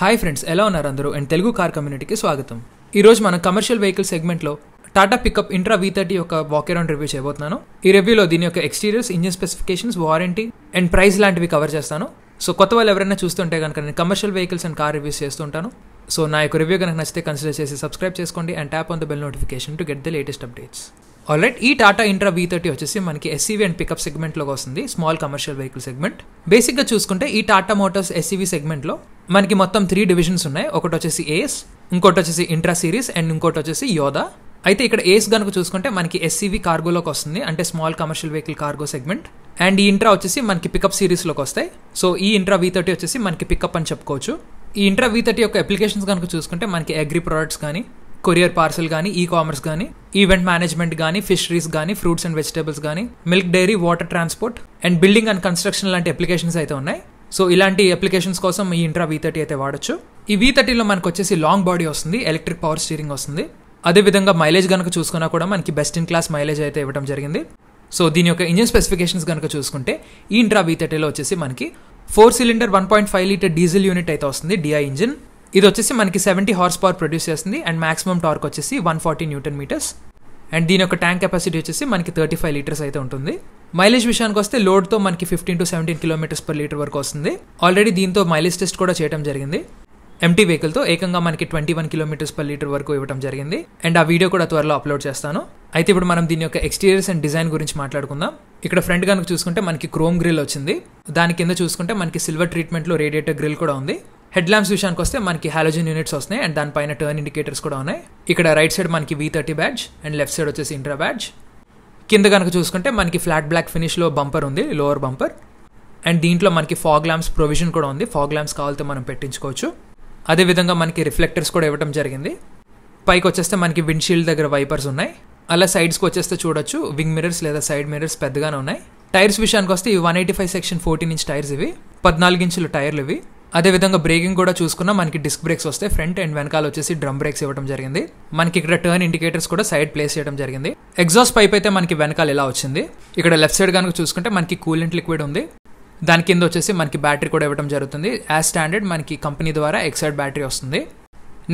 hi friends ఎలా ఉన్నారు అందరూ అండ్ తెలుగు కార్ కమ్యూనిటీకి స్వాగతం ఈరోజు మనం కమర్షియల్ వెహికల్ సెగ్మెంట్లో Tata pickup Intra V thirty యొక్క వాకెరౌండ్ రివ్యూ చేయబోతున్నాను ఈ రివ్యూలో దీని యొక్క exteriors engine specifications warranty and price లాంటివి కవర్ చేస్తాను సో కొత్త వాళ్ళు ఎవరైనా చూస్తుంటే కనుక నేను commercial vehicles and car reviews చేస్తుంటాను సో నా యొక్క రివ్యూ కనుక నచ్చితే కన్సిడర్ చేసి సబ్స్క్రైబ్ చేసుకోండి and tap on the bell notification to get the latest updates already ఈ టాటా ఇంట్రా వి థర్టీ వచ్చేసి మనకి ఎస్సీవీ అండ్ పికప్ సెగ్మెంట్లోకి వస్తుంది స్మాల్ కమర్షియల్ వెహికల్ సెగ్మెంట్ బేసిక్గా చూసుకుంటే ఈ టాటా మోటార్స్ ఎస్సీవీ సెగ్మెంట్లో మనకి మొత్తం త్రీ డివిజన్స్ ఉన్నాయి ఒకటి వచ్చేసి ఏస్ ఇంకోటి వచ్చేసి ఇంట్రా సిరీస్ అండ్ ఇంకోటి వచ్చేసి యోదా అయితే ఇక్కడ ఏస్ కనుక చూసుకుంటే మనకి ఎస్సీవీ కార్గోలోకి వస్తుంది అంటే small commercial vehicle cargo segment and ఈ ఇంట్రా వచ్చేసి మనకి పికప్ సిరీస్లోకి వస్తాయి సో ఈ ఇంట్రా వీ థర్టీ వచ్చేసి మనకి పికప్ అని చెప్పుకోవచ్చు ఈ ఇంట్రా వీ థర్టీ యొక్క అప్లికేషన్స్ కనుక చూసుకుంటే మనకి అగ్రి ప్రొడక్ట్స్ కానీ కొరియర్ పార్సల్ కానీ ఈ కామర్స్ కానీ ఈవెంట్ మేనేజ్మెంట్ కానీ ఫిషరీస్ కానీ ఫ్రూట్స్ అండ్ వెజిటేబుల్స్ కానీ milk dairy water transport and building and construction లాంటి అప్లికేషన్స్ అయితే ఉన్నాయి సో ఇలాంటి అప్లికేషన్స్ కోసం ఈ ఇంట్రా వీ థర్టీ అయితే వాడచ్చు ఈ వీ థర్టీలో మనకు వచ్చేసి లాంగ్ బాడీ వస్తుంది ఎలక్ట్రిక్ పవర్ స్టీరింగ్ వస్తుంది అదేవిధంగా మైలేజ్ కనుక చూసుకున్నా కూడా మనకి బెస్ట్ ఇన్ క్లాస్ మైలేజ్ అయితే ఇవ్వడం జరిగింది సో దీని యొక్క ఇంజిన్ స్పెసిఫికేషన్స్ కనుక చూసుకుంటే ఈ ఇంట్రా వీ థర్టీలో వచ్చేసి మనకి four cylinder one point five litre diesel unit అయితే వస్తుంది డిఐ ఇంజిన్ ఇది వచ్చేసి మనకి సెవెంటీ హార్స్ పవర్ ప్రొడ్యూస్ చేస్తుంది అండ్ మాక్సిమం టార్క్ వచ్చేసి one forty newton metres and దీని యొక్క ట్యాంక్ కెపాసిటీ వచ్చేసి మనకి థర్టీ ఫైవ్ లీటర్స్ అయితే ఉంటుంది మైలేజ్ విషయానికి వస్తే లోడ్తో మనకి fifteen to seventeen kilometres per litre వరకు వస్తుంది ఆల్రెడీ దీంతో మైలేజ్ టెస్ట్ కూడా చేయడం జరిగింది ఎంటీ వెహికల్తో ఏకంగా మనకి twenty one kilometres per litre వరకు ఇవ్వడం జరిగింది అండ్ ఆ వీడియో కూడా త్వరలో అప్లోడ్ చేస్తాను అయితే ఇప్పుడు మనం దీని యొక్క ఎక్స్టీరియర్స్ అండ్ డిజైన్ గురించి మాట్లాడుకుందాం ఇక్కడ ఫ్రంట్ కనుక చూసుకుంటే మనకి క్రోమ్ గ్రిల్ వచ్చింది దాని కింద చూసుకుంటే మనకి సిల్వర్ ట్రీట్మెంట్లో రేడియేటర్ గ్రిల్ కూడా ఉంది హెడ్ ల్యాంప్స్ విషయానికి వస్తే మనకి హాలోజన్ యూనిట్స్ వస్తాయి అండ్ దానిపైన టర్న్ ఇండికేటర్స్ కూడా ఉన్నాయి ఇక్కడ రైట్ సైడ్ మనకి V thirty badge and left side వచ్చేసి ఇంట్రా బ్యాడ్జ్ కింద కనుక చూసుకుంటే మనకి ఫ్లాట్ బ్లాక్ ఫినిష్లో బంపర్ ఉంది లోవర్ బంపర్ అండ్ దీంట్లో మనకి ఫాగ్ ల్యాంప్స్ ప్రొవిజన్ కూడా ఉంది ఫాగ్ ల్యాంప్స్ కావాలితే మనం పెట్టించుకోవచ్చు అదేవిధంగా మనకి రిఫ్లెక్టర్స్ కూడా ఇవ్వడం జరిగింది పైకి వచ్చేస్తే మనకి విండ్షీల్డ్ దగ్గర వైపర్స్ ఉన్నాయి అలా సైడ్స్కి వచ్చేస్తే చూడొచ్చు వింగ్ మిర్రర్స్ లేదా సైడ్ మిర్రర్స్ పెద్దగానే ఉన్నాయి టైర్స్ విషయానికి వస్తే ఈ one eighty five section fourteen inch tyres ఇవి పద్నాలుగు ఇంచుల టైర్లు ఇవి అదేవిధంగా బ్రేకింగ్ కూడా చూసుకున్నా మనకి డిస్క్ బ్రేక్స్ వస్తే ఫ్రంట్ అండ్ వెనకాల వచ్చేసి డ్రమ్ బ్రేక్స్ ఇవ్వడం జరిగింది మనకి ఇక్కడ టర్న్ ఇండికేటర్స్ కూడా సైడ్ ప్లేస్ చేయడం జరిగింది ఎగ్జాస్ట్ పైప్ అయితే మనకి వెనకాల ఇలా వచ్చింది ఇక్కడ లెఫ్ట్ సైడ్ కనుక చూసుకుంటే మనకి కూలెంట్ లిక్విడ్ ఉంది దాని కింద వచ్చేసి మనకి బ్యాటరీ కూడా ఇవ్వడం జరుగుతుంది యాజ్ స్టాండర్డ్ మనకి కంపెనీ ద్వారా ఎక్సైడ్ బ్యాటరీ వస్తుంది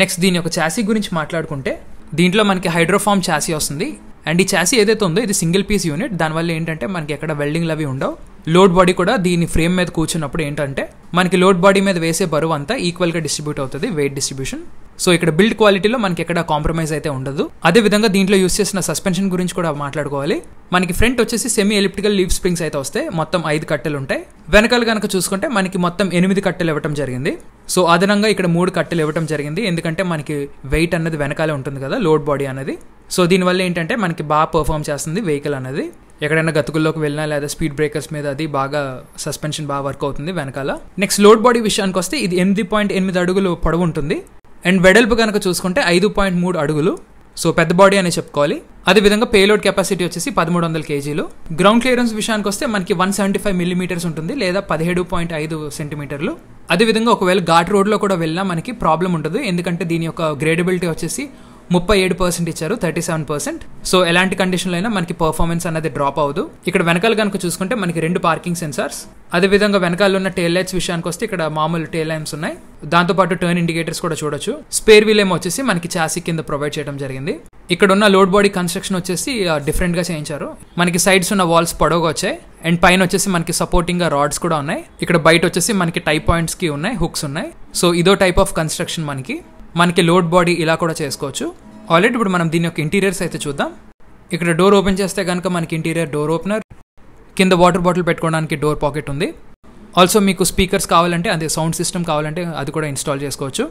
నెక్స్ట్ దీని యొక్క చాసీ గురించి మాట్లాడుకుంటే దీంట్లో మనకి హైడ్రోఫామ్ చాసీ వస్తుంది అండ్ ఈ చాసీ ఏదైతే ఉందో ఇది సింగిల్ పీస్ యూనిట్ దానివల్ల ఏంటంటే మనకి ఎక్కడ వెల్డింగ్లు అవి ఉండవు లోడ్ బాడీ కూడా దీని ఫ్రేమ్ మీద కూర్చున్నప్పుడు ఏంటంటే మనకి లోడ్ బాడీ మీద వేసే బరువు అంతా ఈక్వల్గా డిస్ట్రిబ్యూట్ అవుతుంది వెయిట్ డిస్ట్రిబ్యూషన్ సో ఇక్కడ బిల్డ్ క్వాలిటీలో మనకి ఎక్కడ కాంప్రమైజ్ అయితే ఉండదు అదే విధంగా దీంట్లో యూస్ చేసిన సస్పెన్షన్ గురించి కూడా మాట్లాడుకోవాలి మనకి ఫ్రంట్ వచ్చేసి సెమీ ఎలిప్టికల్ లీవ్ స్ప్రింగ్స్ అయితే వస్తాయి మొత్తం ఐదు కట్టెలు ఉంటాయి వెనకాల కనుక చూసుకుంటే మనకి మొత్తం ఎనిమిది కట్టెలు ఇవ్వటం జరిగింది సో అదనంగా ఇక్కడ మూడు కట్టెలు ఇవ్వటం జరిగింది ఎందుకంటే మనకి వెయిట్ అన్నది వెనకాలే ఉంటుంది కదా లోడ్ బాడీ అనేది సో దీనివల్ల ఏంటంటే మనకి బాగా పర్ఫామ్ చేస్తుంది వెహికల్ అనేది ఎక్కడైనా గతుకుల్లోకి వెళ్ళినా లేదా స్పీడ్ బ్రేకర్స్ మీద అది బాగా సస్పెన్షన్ బాగా వర్క్ అవుతుంది వెనకాల నెక్స్ట్ లోడ్ బాడీ విషయానికి వస్తే ఇది ఎనిమిది పాయింట్ ఎనిమిది అడుగులు పొడవు ఉంటుంది అండ్ వెడల్పు కనుక చూసుకుంటే ఐదు పాయింట్ మూడు అడుగులు సో పెద్ద బాడీ అనే చెప్పుకోవాలి అదేవిధంగా పేలోడ్ కెపాసిటీ వచ్చేసి పదమూడు వందల కేజీలు గ్రౌండ్ క్లియరెన్స్ విషయానికి వస్తే మనకి వన్ సెవెంటీ ఫైవ్ మిల్లీమీటర్స్ ఉంటుంది లేదా పదిహేడు పాయింట్ ఐదు సెంటీమీటర్లు అదేవిధంగా ఒకవేళ ఘాట్ రోడ్లో కూడా వెళ్ళినా మనకి ప్రాబ్లం ఉంటుంది ఎందుకంటే దీని యొక్క గ్రేడబిలిటీ వచ్చేసి ముప్పై ఏడు పర్సెంట్ ఇచ్చారు థర్టీ సెవెన్ పర్సెంట్ సో ఎలాంటి కండిషన్లో అయినా మనకి పర్ఫార్మెన్స్ అనేది డ్రాప్ అవ్వదు ఇక్కడ వెనకాల కనుక చూసుకుంటే మనకి రెండు పార్కింగ్ సెన్సార్స్ అదేవిధంగా వెనకాల ఉన్న టైల్ లైట్స్ విషయానికి వస్తే ఇక్కడ మామూలు టైల్ లైన్స్ ఉన్నాయి దాంతోపాటు టర్న్ ఇండికేటర్స్ కూడా చూడొచ్చు స్పేర్ వీల్ ఏమో వచ్చేసి మనకి చాసీ కింద ప్రొవైడ్ చేయడం జరిగింది ఇక్కడ ఉన్న లోడ్ బాడీ కన్స్ట్రక్షన్ వచ్చేసి డిఫరెంట్గా చేయించారు మనకి సైడ్స్ ఉన్న వాల్స్ పొడవుగా వచ్చాయి అండ్ పైన వచ్చేసి మనకి సపోర్టింగ్ గా రాడ్స్ కూడా ఉన్నాయి ఇక్కడ బయట వచ్చేసి మనకి టైప్ పాయింట్స్కి ఉన్నాయి హుక్స్ ఉన్నాయి సో ఇదో టైప్ ఆఫ్ కన్స్ట్రక్షన్ మనకి మనకి లోడ్ బాడీ ఇలా కూడా చేసుకోవచ్చు ఆల్రెడీ ఇప్పుడు మనం దీని యొక్క ఇంటీరియర్స్ అయితే చూద్దాం ఇక్కడ డోర్ ఓపెన్ చేస్తే కనుక మనకి ఇంటీరియర్ డోర్ ఓపెనర్ కింద వాటర్ బాటిల్ పెట్టుకోవడానికి డోర్ పాకెట్ ఉంది ఆల్సో మీకు స్పీకర్స్ కావాలంటే అదే సౌండ్ సిస్టమ్ కావాలంటే అది కూడా ఇన్స్టాల్ చేసుకోవచ్చు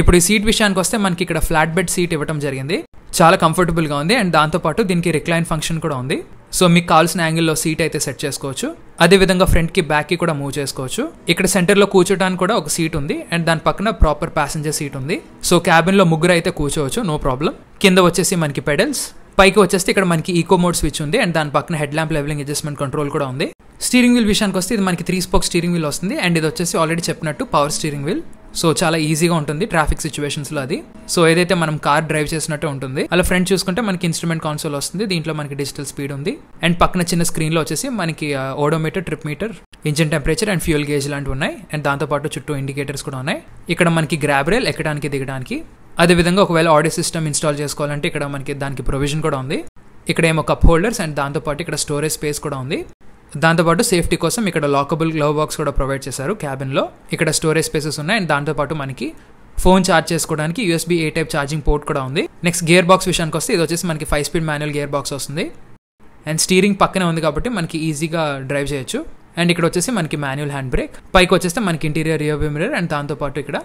ఇప్పుడు ఈ సీట్ విషయానికి వస్తే మనకి ఇక్కడ ఫ్లాట్ బెడ్ సీట్ ఇవ్వడం జరిగింది చాలా కంఫర్టబుల్గా ఉంది అండ్ దాంతోపాటు దీనికి రిక్లైన్ ఫంక్షన్ కూడా ఉంది సో మీకు కావాల్సిన యాంగిల్లో సీట్ అయితే సెట్ చేసుకోవచ్చు అదేవిధంగా ఫ్రంట్కి బ్యాక్కి కూడా మూవ్ చేసుకోవచ్చు ఇక్కడ సెంటర్లో కూర్చోడానికి కూడా ఒక సీట్ ఉంది అండ్ దాని పక్కన ప్రాపర్ ప్యాసింజర్ సీట్ ఉంది సో క్యాబిన్లో ముగ్గురు అయితే కూర్చోవచ్చు నో ప్రాబ్లం కింద వచ్చేసి మనకి పెడల్స్ పైకి వచ్చేస్తే ఇక్కడ మనకి ఈకో మోడ్ స్విచ్ ఉంది అండ్ దాని పక్కన head lamp levelling adjustment control కూడా ఉంది స్టీరింగ్ వీల్ విషయానికి వస్తే ఇది మనకి త్రీ స్పోక్ స్టీరింగ్ వీల్ వస్తుంది అండ్ ఇది వచ్చేసి ఆల్రెడీ చెప్పినట్టు పవర్ స్టీరింగ్ వీల్ సో చాలా ఈజీగా ఉంటుంది ట్రాఫిక్ సిచ్యువేషన్స్లో అది సో ఏదైతే మనం కార్ డ్రైవ్ చేసినట్టు ఉంటుంది అలా ఫ్రంట్ చూసుకుంటే మనకి ఇన్స్ట్రుమెంట్ కాన్సోల్ వస్తుంది దీంట్లో మనకి డిజిటల్ స్పీడ్ ఉంది అండ్ పక్కన చిన్న స్క్రీన్లో వచ్చేసి మనకి odometer trip meter engine temperature and fuel gauge లాంటివి ఉన్నాయి అండ్ దాంతోపాటు చుట్టూ ఇండికేటర్స్ కూడా ఉన్నాయి ఇక్కడ మనకి గ్రాబ్ రైల్ ఎక్కడానికి దిగడానికి అదేవిధంగా ఒకవేళ ఆడియో సిస్టమ్ ఇన్స్టాల్ చేసుకోవాలంటే ఇక్కడ మనకి దానికి ప్రొవిజన్ కూడా ఉంది ఇక్కడ ఏమో కప్ హోల్డర్స్ అండ్ దాంతోపాటు ఇక్కడ స్టోరేజ్ స్పేస్ కూడా ఉంది దాంతోపాటు సేఫ్టీ కోసం ఇక్కడ లాకబుల్ గ్లవ్ బాక్స్ కూడా ప్రొవైడ్ చేశారు క్యాబిన్లో ఇక్కడ స్టోరేజ్ స్పేసెస్ ఉన్నాయి అండ్ దాంతోపాటు మనకి ఫోన్ ఛార్జ్ చేసుకోవడానికి USB A type charging port కూడా ఉంది నెక్స్ట్ గేర్ బాక్స్ విషయానికి వస్తే ఇది వచ్చేసి మనకి five speed manual gear box వస్తుంది అండ్ స్టీరింగ్ పక్కనే ఉంది కాబట్టి మనకి ఈజీగా డ్రైవ్ చేయొచ్చు అండ్ ఇక్కడ వచ్చేసి మనకి మాన్యువల్ హ్యాండ్ బ్రేక్ పైకి వచ్చేస్తే మనకి ఇంటీరియర్ రియర్ మిర్రర్ అండ్ దాంతోపాటు ఇక్కడ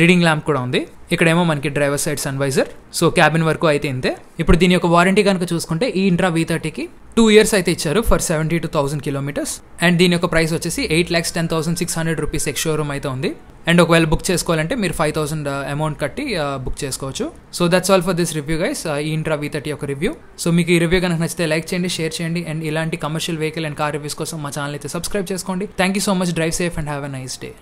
రీడింగ్ ల్యాంప్ కూడా ఉంది ఇక్కడేమో మనకి driver side sun visor so cabin వరకు అయితే ఇంతే ఇప్పుడు దీని యొక్క వారంటీ కనుక చూసుకుంటే ఈ ఇంట్రా వీ థర్టీకి టూ ఇయర్స్ అయితే ఇచ్చారు for seventy two thousand kilometres and దీని యొక్క ప్రైస్ వచ్చేసి eight lakhs ten thousand six hundred rupees ex showroom అయితే ఉంది అండ్ ఒకవేళ బుక్ చేసుకోవాలంటే మీరు ఫైవ్ థౌసండ్ అమౌంట్ uh, కట్టి uh, బుక్ చేసుకోవచ్చు so that's all for this review guys ఈ ఇంట్రా వీ థర్టీ యొక్క రివ్యూ సో మీకు ఈ రివ్యూ కనుక నచ్చితే లైక్ చేయండి షేర్ చేయండి అండ్ ఇలాంటి commercial vehicle and car reviews కోసం మా ఛానల్ అయితే సబ్స్క్రైబ్ చేసుకోండి thank you so much drive safe and have a nice day